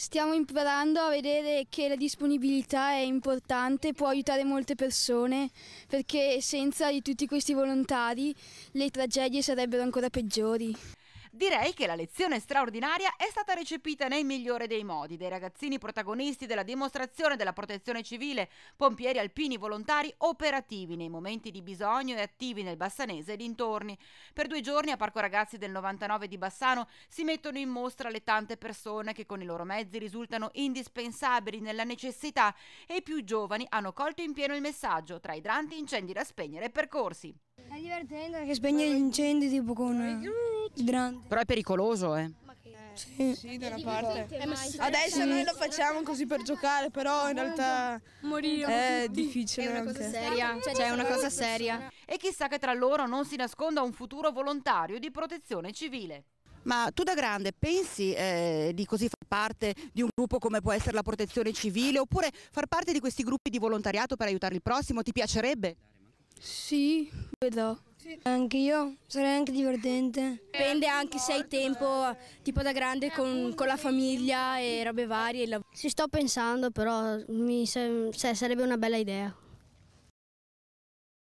Stiamo imparando a vedere che la disponibilità è importante, può aiutare molte persone, perché senza di tutti questi volontari le tragedie sarebbero ancora peggiori. Direi che la lezione straordinaria è stata recepita nel migliore dei modi dai ragazzini protagonisti della dimostrazione della protezione civile, pompieri alpini volontari operativi nei momenti di bisogno e attivi nel Bassanese e dintorni. Per due giorni a Parco Ragazzi del 99 di Bassano si mettono in mostra le tante persone che con i loro mezzi risultano indispensabili nella necessità e i più giovani hanno colto in pieno il messaggio tra idranti, incendi da spegnere e percorsi. È divertente che spegne gli incendi tipo con grande. Però è pericoloso, eh. eh sì. sì, da una parte. Adesso noi lo facciamo così per giocare, però in realtà Morire. è difficile. È una cosa seria. Cioè, cioè è una cosa seria. E chissà che tra loro non si nasconda un futuro volontario di protezione civile. Ma tu da grande pensi eh, di così far parte di un gruppo come può essere la protezione civile oppure far parte di questi gruppi di volontariato per aiutare il prossimo? Ti piacerebbe? Sì, vedo. Sì. Anche io, sarei anche divertente. Dipende anche se hai tempo, tipo da grande, con, con la famiglia e robe varie. Ci sto pensando, però mi se, se cioè, sarebbe una bella idea.